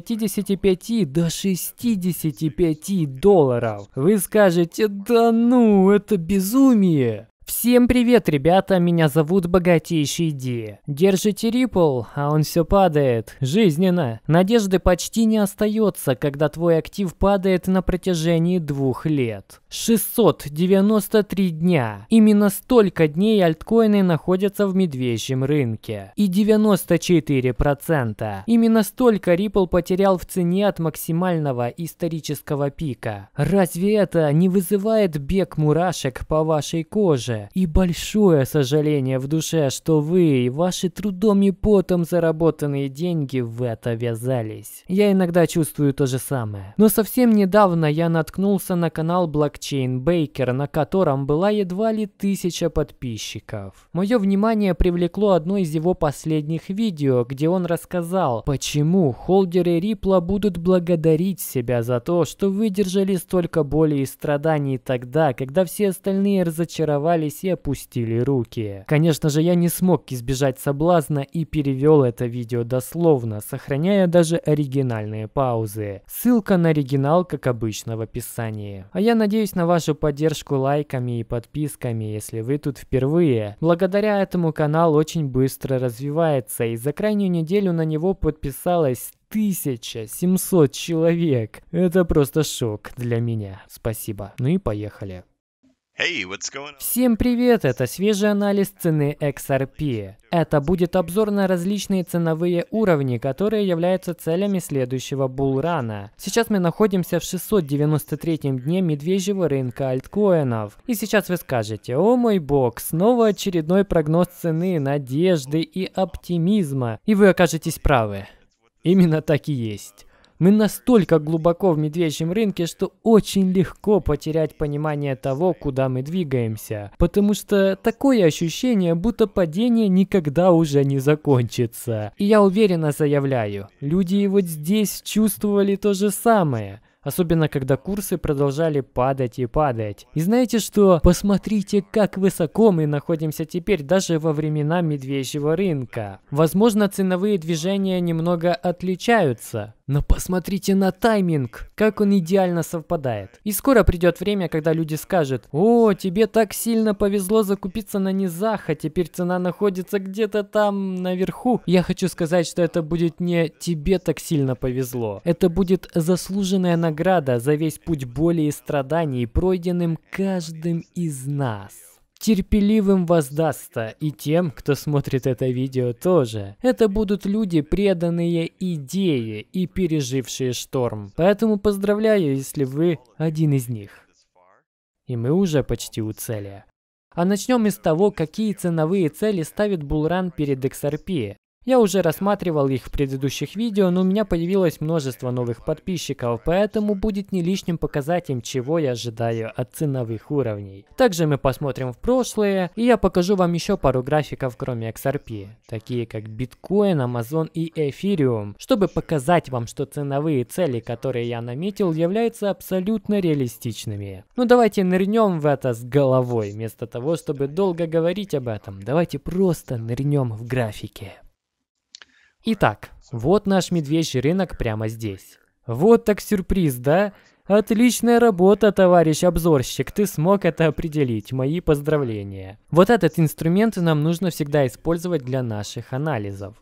55 до 65 долларов. Вы скажете, да ну, это безумие. Всем привет, ребята, меня зовут Богатейший Ди. Держите Ripple, а он все падает. Жизненно. Надежды почти не остается, когда твой актив падает на протяжении двух лет. 693 дня. Именно столько дней альткоины находятся в медвежьем рынке. И 94%. Именно столько Ripple потерял в цене от максимального исторического пика. Разве это не вызывает бег мурашек по вашей коже? И большое сожаление в душе, что вы и ваши трудом и потом заработанные деньги в это вязались. Я иногда чувствую то же самое. Но совсем недавно я наткнулся на канал Blockchain Baker, на котором была едва ли тысяча подписчиков. Мое внимание привлекло одно из его последних видео, где он рассказал, почему холдеры Ripple будут благодарить себя за то, что выдержали столько боли и страданий тогда, когда все остальные разочаровались сжались и опустили руки. Конечно же, я не смог избежать соблазна и перевел это видео дословно, сохраняя даже оригинальные паузы. Ссылка на оригинал, как обычно, в описании. А я надеюсь на вашу поддержку лайками и подписками, если вы тут впервые. Благодаря этому канал очень быстро развивается, и за крайнюю неделю на него подписалось 1700 человек. Это просто шок для меня. Спасибо. Ну и поехали. Всем привет! Это свежий анализ цены XRP. Это будет обзор на различные ценовые уровни, которые являются целями следующего булрана. Сейчас мы находимся в 693 дне медвежьего рынка альткоинов. И сейчас вы скажете, о мой бог, снова очередной прогноз цены, надежды и оптимизма. И вы окажетесь правы. Именно так и есть. Мы настолько глубоко в медвежьем рынке, что очень легко потерять понимание того, куда мы двигаемся. Потому что такое ощущение, будто падение никогда уже не закончится. И я уверенно заявляю, люди и вот здесь чувствовали то же самое. Особенно, когда курсы продолжали падать и падать. И знаете что? Посмотрите, как высоко мы находимся теперь, даже во времена медвежьего рынка. Возможно, ценовые движения немного отличаются. Но посмотрите на тайминг, как он идеально совпадает. И скоро придет время, когда люди скажут, «О, тебе так сильно повезло закупиться на низах, а теперь цена находится где-то там наверху». Я хочу сказать, что это будет не «тебе так сильно повезло». Это будет заслуженная награда награда за весь путь боли и страданий, пройденным каждым из нас. Терпеливым воздастся и тем, кто смотрит это видео тоже. Это будут люди, преданные идее и пережившие шторм. Поэтому поздравляю, если вы один из них. И мы уже почти у цели. А начнем из того, какие ценовые цели ставит Булран перед XRP. Я уже рассматривал их в предыдущих видео, но у меня появилось множество новых подписчиков, поэтому будет не лишним показать им, чего я ожидаю от ценовых уровней. Также мы посмотрим в прошлое, и я покажу вам еще пару графиков, кроме XRP, такие как Bitcoin, Amazon и Ethereum, чтобы показать вам, что ценовые цели, которые я наметил, являются абсолютно реалистичными. Ну давайте нырнем в это с головой, вместо того, чтобы долго говорить об этом, давайте просто нырнем в графике. Итак, вот наш медвежий рынок прямо здесь. Вот так сюрприз, да? Отличная работа, товарищ обзорщик, ты смог это определить, мои поздравления. Вот этот инструмент нам нужно всегда использовать для наших анализов.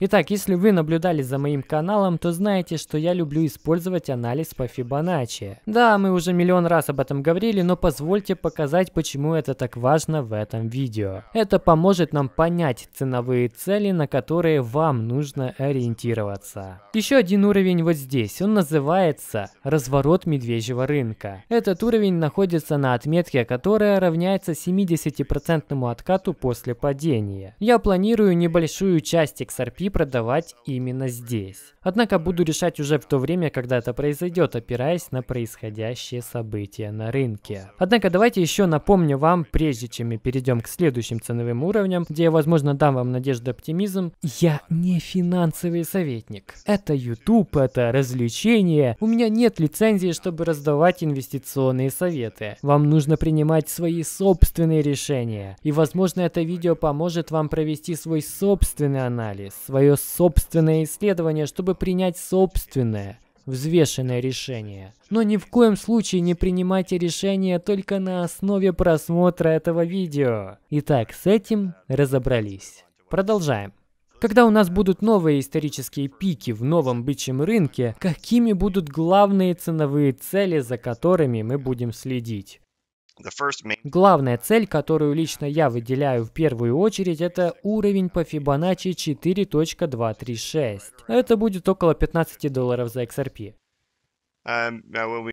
Итак, если вы наблюдали за моим каналом, то знаете, что я люблю использовать анализ по Фибоначчи. Да, мы уже миллион раз об этом говорили, но позвольте показать, почему это так важно в этом видео. Это поможет нам понять ценовые цели, на которые вам нужно ориентироваться. Еще один уровень вот здесь, он называется «Разворот медвежьего рынка». Этот уровень находится на отметке, которая равняется 70% откату после падения. Я планирую небольшую часть XRP продавать именно здесь. Однако буду решать уже в то время, когда это произойдет, опираясь на происходящие события на рынке. Однако давайте еще напомню вам, прежде чем мы перейдем к следующим ценовым уровням, где я, возможно, дам вам надежду оптимизм, я не финансовый советник. Это YouTube, это развлечение. У меня нет лицензии, чтобы раздавать инвестиционные советы. Вам нужно принимать свои собственные решения. И, возможно, это видео поможет вам провести свой собственный анализ свое собственное исследование, чтобы принять собственное взвешенное решение. Но ни в коем случае не принимайте решение только на основе просмотра этого видео. Итак, с этим разобрались. Продолжаем. Когда у нас будут новые исторические пики в новом бычьем рынке, какими будут главные ценовые цели, за которыми мы будем следить? Главная цель, которую лично я выделяю в первую очередь, это уровень по Fibonacci 4.236. Это будет около 15 долларов за XRP. Um,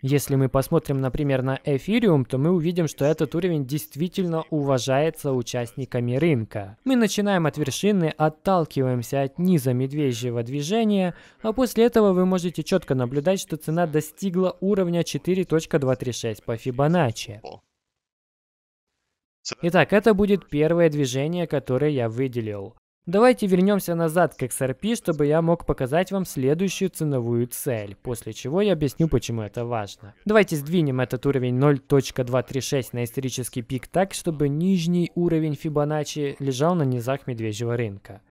Если мы посмотрим, например, на эфириум, то мы увидим, что этот уровень действительно уважается участниками рынка. Мы начинаем от вершины, отталкиваемся от низа медвежьего движения, а после этого вы можете четко наблюдать, что цена достигла уровня 4.236 по Фибоначчи. Итак, это будет первое движение, которое я выделил. Давайте вернемся назад к XRP, чтобы я мог показать вам следующую ценовую цель, после чего я объясню, почему это важно. Давайте сдвинем этот уровень 0.236 на исторический пик так, чтобы нижний уровень Фибоначчи лежал на низах медвежьего рынка.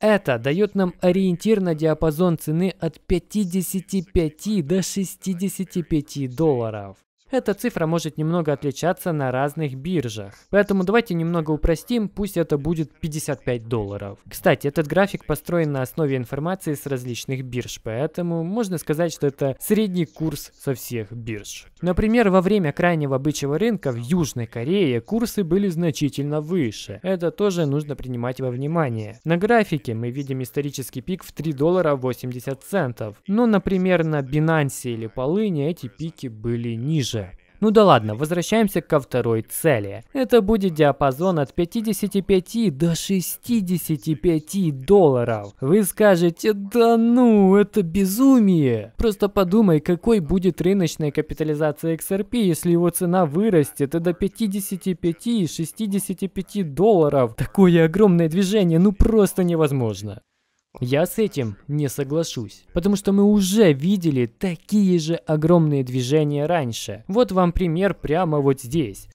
Это дает нам ориентир на диапазон цены от 55 до 65 долларов. Эта цифра может немного отличаться на разных биржах. Поэтому давайте немного упростим, пусть это будет 55 долларов. Кстати, этот график построен на основе информации с различных бирж, поэтому можно сказать, что это средний курс со всех бирж. Например, во время крайнего бычьего рынка в Южной Корее курсы были значительно выше. Это тоже нужно принимать во внимание. На графике мы видим исторический пик в 3 доллара 80 центов. Но, ну, например, на Binance или Полыне эти пики были ниже. Ну да ладно, возвращаемся ко второй цели. Это будет диапазон от 55 до 65 долларов. Вы скажете, да ну, это безумие. Просто подумай, какой будет рыночная капитализация XRP, если его цена вырастет и до 55-65 долларов. Такое огромное движение, ну просто невозможно. Я с этим не соглашусь, потому что мы уже видели такие же огромные движения раньше. Вот вам пример прямо вот здесь.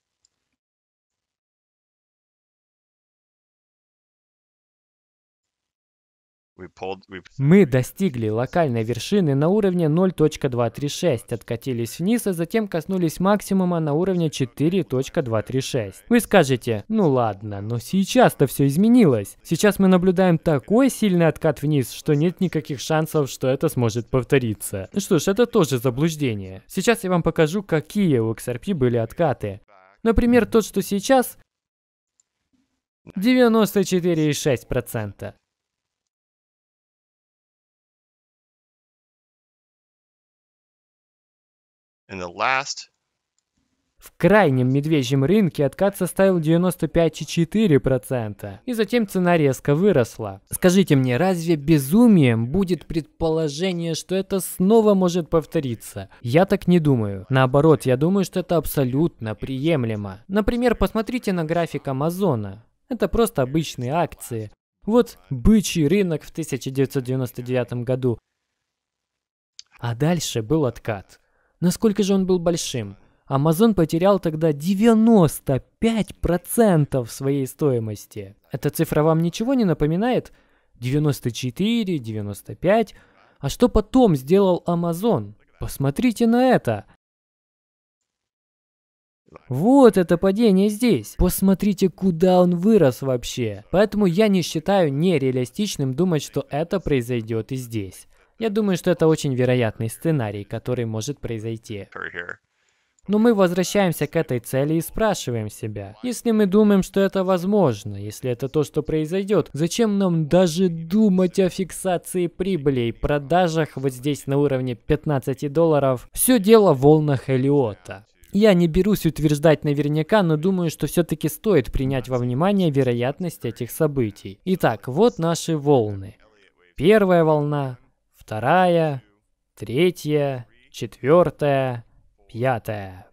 Мы достигли локальной вершины на уровне 0.236, откатились вниз, а затем коснулись максимума на уровне 4.236. Вы скажете, ну ладно, но сейчас-то все изменилось. Сейчас мы наблюдаем такой сильный откат вниз, что нет никаких шансов, что это сможет повториться. Ну что ж, это тоже заблуждение. Сейчас я вам покажу, какие у XRP были откаты. Например, тот, что сейчас, 94,6%. В крайнем медвежьем рынке откат составил 95,4%, и затем цена резко выросла. Скажите мне, разве безумием будет предположение, что это снова может повториться? Я так не думаю. Наоборот, я думаю, что это абсолютно приемлемо. Например, посмотрите на график Амазона. Это просто обычные акции. Вот бычий рынок в 1999 году. А дальше был откат. Насколько же он был большим? Amazon потерял тогда 95% своей стоимости. Эта цифра вам ничего не напоминает? 94, 95. А что потом сделал Amazon? Посмотрите на это. Вот это падение здесь. Посмотрите, куда он вырос вообще. Поэтому я не считаю нереалистичным думать, что это произойдет и здесь. Я думаю, что это очень вероятный сценарий, который может произойти. Но мы возвращаемся к этой цели и спрашиваем себя, если мы думаем, что это возможно, если это то, что произойдет, зачем нам даже думать о фиксации прибылей, продажах вот здесь на уровне 15 долларов? Все дело в волнах Элиота. Я не берусь утверждать наверняка, но думаю, что все-таки стоит принять во внимание вероятность этих событий. Итак, вот наши волны. Первая волна, вторая, третья, четвертая, пятая.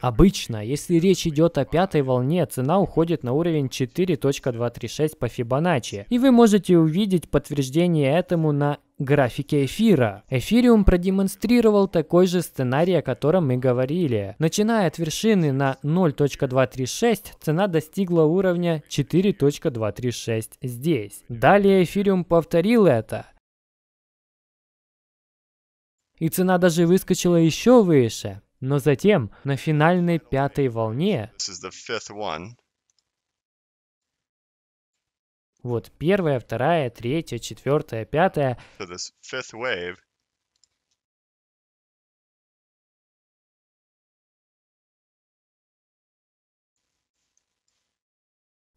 Обычно, если речь идет о пятой волне, цена уходит на уровень 4.236 по Фибоначчи, и вы можете увидеть подтверждение этому на графике эфира. Эфириум продемонстрировал такой же сценарий, о котором мы говорили. Начиная от вершины на 0.236, цена достигла уровня 4.236 здесь. Далее эфириум повторил это, и цена даже выскочила еще выше. Но затем, на финальной пятой волне, вот первая, вторая, третья, четвертая, пятая, so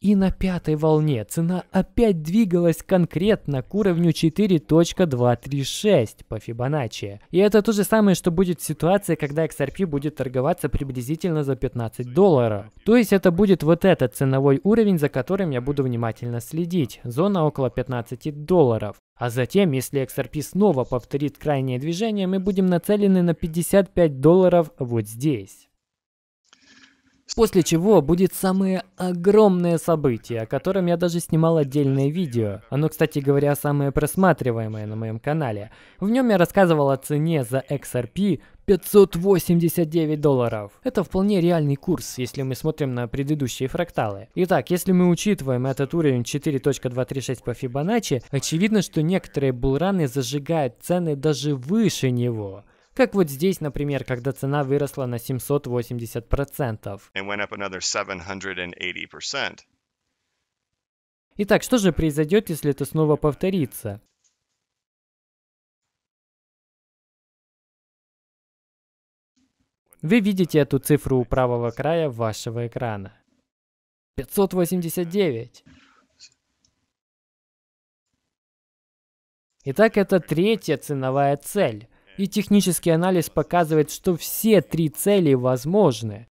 И на пятой волне цена опять двигалась конкретно к уровню 4.236 по Фибоначчи. И это то же самое, что будет в ситуации, когда XRP будет торговаться приблизительно за 15 долларов. То есть это будет вот этот ценовой уровень, за которым я буду внимательно следить. Зона около 15 долларов. А затем, если XRP снова повторит крайнее движение, мы будем нацелены на 55 долларов вот здесь. После чего будет самое огромное событие, о котором я даже снимал отдельное видео. Оно, кстати говоря, самое просматриваемое на моем канале. В нем я рассказывал о цене за XRP 589 долларов. Это вполне реальный курс, если мы смотрим на предыдущие фракталы. Итак, если мы учитываем этот уровень 4.236 по Fibonacci, очевидно, что некоторые булраны зажигают цены даже выше него. Как вот здесь, например, когда цена выросла на 780%. And Итак, что же произойдет, если это снова повторится? Вы видите эту цифру у правого края вашего экрана. 589. Итак, это третья ценовая цель. И технический анализ показывает, что все три цели возможны.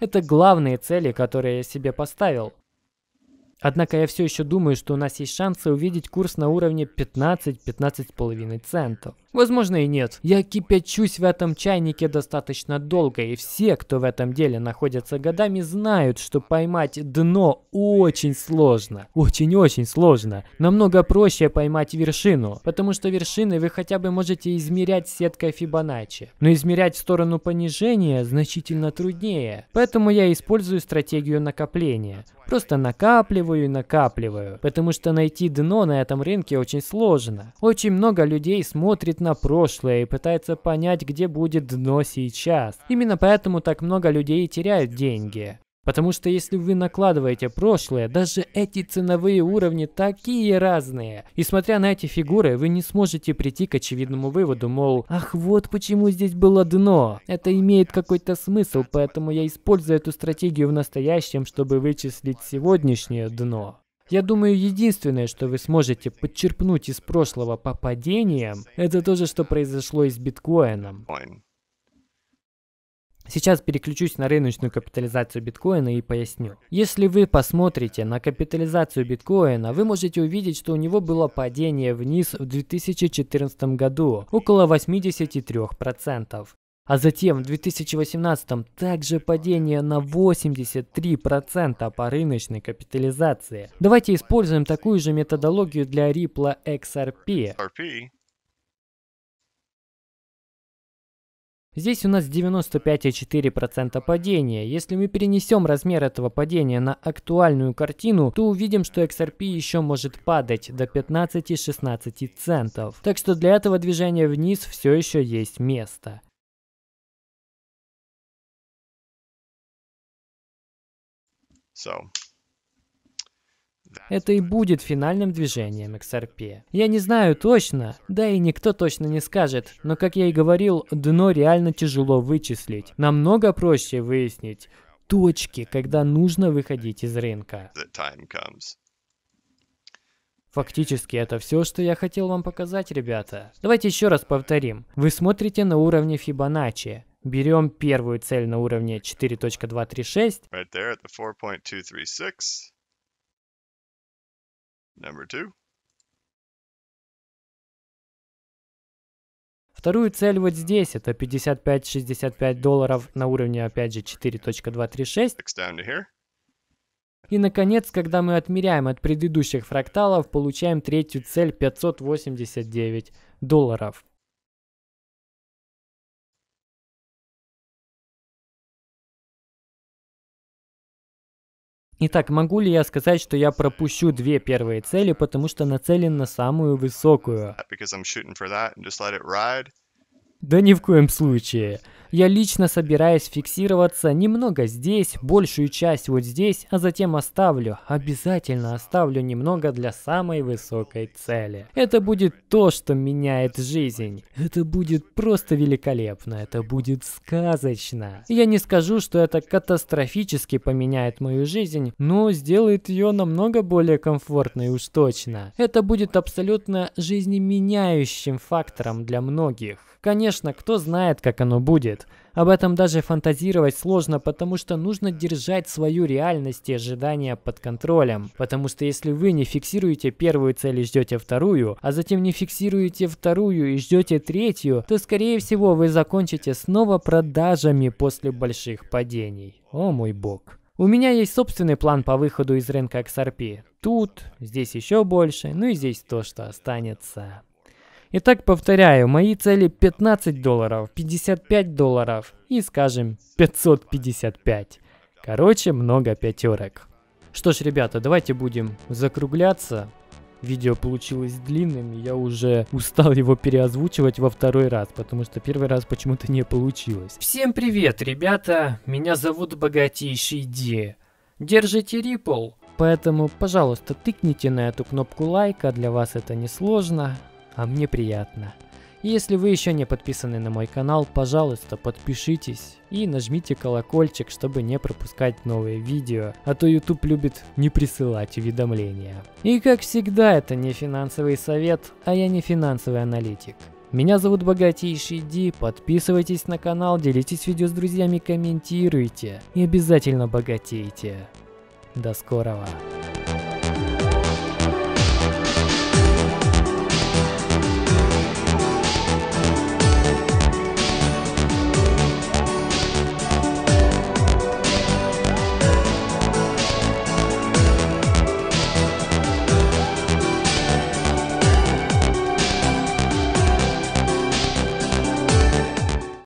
Это главные цели, которые я себе поставил. Однако я все еще думаю, что у нас есть шансы увидеть курс на уровне 15-15,5 центов. Возможно и нет. Я кипячусь в этом чайнике достаточно долго, и все, кто в этом деле находятся годами, знают, что поймать дно очень сложно. Очень-очень сложно. Намного проще поймать вершину, потому что вершины вы хотя бы можете измерять сеткой Фибоначчи. Но измерять сторону понижения значительно труднее. Поэтому я использую стратегию накопления. Просто накапливаю накапливаю и накапливаю, потому что найти дно на этом рынке очень сложно. Очень много людей смотрит на прошлое и пытается понять, где будет дно сейчас. Именно поэтому так много людей теряют деньги. Потому что если вы накладываете прошлое, даже эти ценовые уровни такие разные. И смотря на эти фигуры, вы не сможете прийти к очевидному выводу, мол, ах вот почему здесь было дно. Это имеет какой-то смысл, поэтому я использую эту стратегию в настоящем, чтобы вычислить сегодняшнее дно. Я думаю, единственное, что вы сможете подчерпнуть из прошлого по падениям, это то же, что произошло и с биткоином. Сейчас переключусь на рыночную капитализацию биткоина и поясню. Если вы посмотрите на капитализацию биткоина, вы можете увидеть, что у него было падение вниз в 2014 году около 83%. А затем в 2018 также падение на 83% по рыночной капитализации. Давайте используем такую же методологию для Ripple XRP. Здесь у нас 95,4% падения. Если мы перенесем размер этого падения на актуальную картину, то увидим, что XRP еще может падать до 15-16 центов. Так что для этого движения вниз все еще есть место. So, это и будет финальным движением XRP. Я не знаю точно, да и никто точно не скажет, но, как я и говорил, дно реально тяжело вычислить. Намного проще выяснить точки, когда нужно выходить из рынка. Фактически это все, что я хотел вам показать, ребята. Давайте еще раз повторим. Вы смотрите на уровне Фибоначчи. Берем первую цель на уровне 4.236. Right Number two. Вторую цель вот здесь, это 55-65 долларов на уровне, опять же, 4.236. И, наконец, когда мы отмеряем от предыдущих фракталов, получаем третью цель 589 долларов. Итак, могу ли я сказать, что я пропущу две первые цели, потому что нацелен на самую высокую? Да ни в коем случае. Я лично собираюсь фиксироваться немного здесь, большую часть вот здесь, а затем оставлю, обязательно оставлю немного для самой высокой цели. Это будет то, что меняет жизнь. Это будет просто великолепно, это будет сказочно. Я не скажу, что это катастрофически поменяет мою жизнь, но сделает ее намного более комфортной уж точно. Это будет абсолютно жизнеменяющим фактором для многих. Конечно, кто знает, как оно будет существует. Об этом даже фантазировать сложно, потому что нужно держать свою реальность и ожидания под контролем. Потому что если вы не фиксируете первую цель и ждете вторую, а затем не фиксируете вторую и ждете третью, то скорее всего вы закончите снова продажами после больших падений. О мой бог. У меня есть собственный план по выходу из рынка XRP. Тут, здесь еще больше, ну и здесь то, что останется. Итак, повторяю, мои цели 15 долларов, 55 долларов и, скажем, 555. Короче, много пятерок. Что ж, ребята, давайте будем закругляться. Видео получилось длинным, я уже устал его переозвучивать во второй раз, потому что первый раз почему-то не получилось. Всем привет, ребята, меня зовут Богатейший Ди. Держите Ripple. Поэтому, пожалуйста, тыкните на эту кнопку лайка, для вас это несложно а мне приятно. И если вы еще не подписаны на мой канал, пожалуйста, подпишитесь и нажмите колокольчик, чтобы не пропускать новые видео, а то YouTube любит не присылать уведомления. И как всегда, это не финансовый совет, а я не финансовый аналитик. Меня зовут Богатейший Ди, подписывайтесь на канал, делитесь видео с друзьями, комментируйте и обязательно богатейте. До скорого!